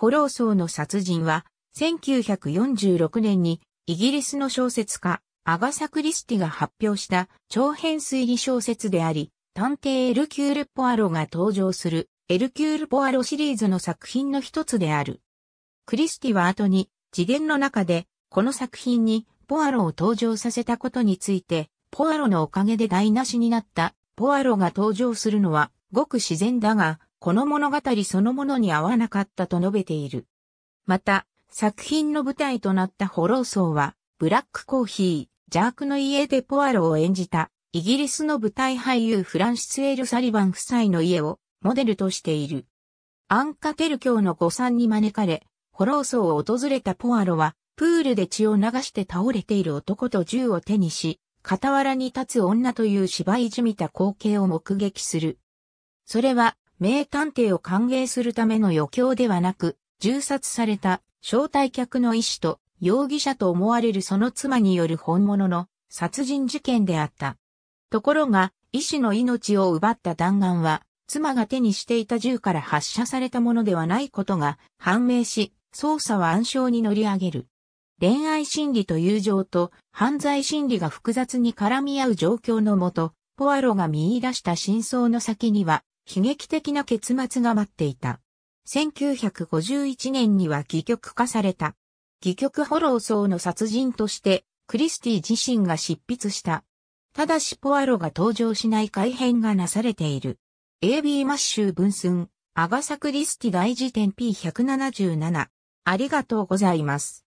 ホローソーの殺人は、1946年にイギリスの小説家、アガサ・クリスティが発表した長編推理小説であり、探偵エルキュール・ポアロが登場するエルキュール・ポアロシリーズの作品の一つである。クリスティは後に次元の中でこの作品にポアロを登場させたことについて、ポアロのおかげで台無しになったポアロが登場するのはごく自然だが、この物語そのものに合わなかったと述べている。また、作品の舞台となったホロー層は、ブラックコーヒー、邪悪の家でポアロを演じた、イギリスの舞台俳優フランシス・エル・サリバン夫妻の家をモデルとしている。アンカテル教の誤算に招かれ、ホロー層を訪れたポアロは、プールで血を流して倒れている男と銃を手にし、傍らに立つ女という芝居じみた光景を目撃する。それは名探偵を歓迎するための余興ではなく、銃殺された招待客の医師と容疑者と思われるその妻による本物の殺人事件であった。ところが、医師の命を奪った弾丸は、妻が手にしていた銃から発射されたものではないことが判明し、捜査は暗礁に乗り上げる。恋愛心理と友情と犯罪心理が複雑に絡み合う状況のもと、ポアロが見出した真相の先には、悲劇的な結末が待っていた。1951年には戯曲化された。戯曲ホロー層の殺人として、クリスティ自身が執筆した。ただしポアロが登場しない改変がなされている。AB マッシュ文寸、アガサ・クリスティ大辞典 P177。ありがとうございます。